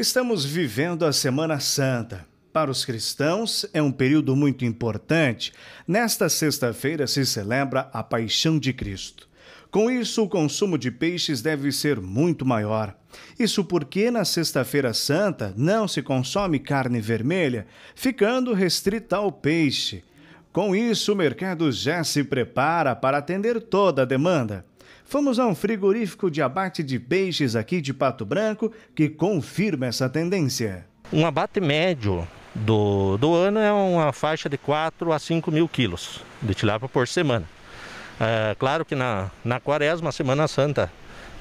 Estamos vivendo a Semana Santa. Para os cristãos, é um período muito importante. Nesta sexta-feira se celebra a Paixão de Cristo. Com isso, o consumo de peixes deve ser muito maior. Isso porque na Sexta-feira Santa não se consome carne vermelha, ficando restrita ao peixe. Com isso, o mercado já se prepara para atender toda a demanda. Fomos a um frigorífico de abate de peixes aqui de Pato Branco que confirma essa tendência. Um abate médio do, do ano é uma faixa de 4 a 5 mil quilos de tilápia por semana. É, claro que na, na quaresma, Semana Santa,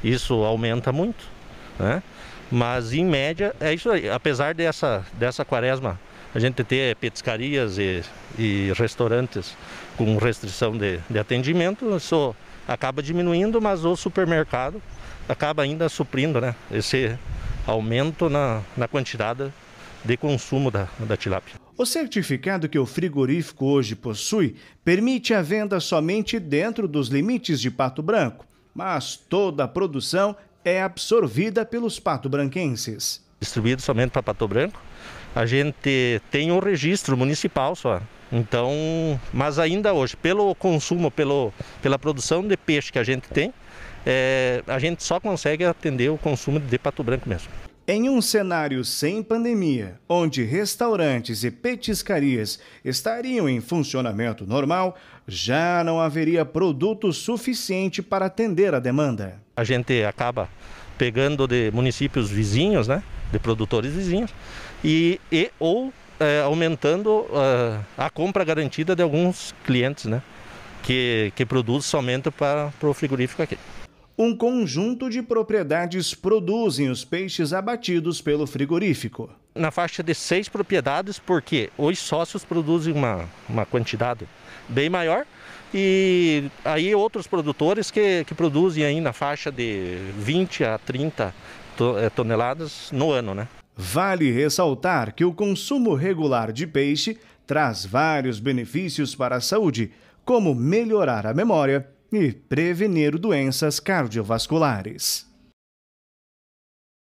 isso aumenta muito, né? mas em média é isso aí. Apesar dessa, dessa quaresma a gente ter petiscarias e, e restaurantes com restrição de, de atendimento, sou acaba diminuindo, mas o supermercado acaba ainda suprindo né, esse aumento na, na quantidade de consumo da, da tilápia. O certificado que o frigorífico hoje possui permite a venda somente dentro dos limites de Pato Branco, mas toda a produção é absorvida pelos pato-branquenses. Distribuído somente para Pato Branco, a gente tem um registro municipal só, então, mas ainda hoje, pelo consumo, pelo, pela produção de peixe que a gente tem, é, a gente só consegue atender o consumo de pato branco mesmo. Em um cenário sem pandemia, onde restaurantes e petiscarias estariam em funcionamento normal, já não haveria produto suficiente para atender a demanda. A gente acaba pegando de municípios vizinhos, né, de produtores vizinhos, e, e ou é, aumentando uh, a compra garantida de alguns clientes, né? Que, que produz somente para, para o frigorífico aqui. Um conjunto de propriedades produzem os peixes abatidos pelo frigorífico. Na faixa de seis propriedades, porque os sócios produzem uma, uma quantidade bem maior e aí outros produtores que, que produzem aí na faixa de 20 a 30 eh, toneladas no ano, né? Vale ressaltar que o consumo regular de peixe traz vários benefícios para a saúde, como melhorar a memória e prevenir doenças cardiovasculares.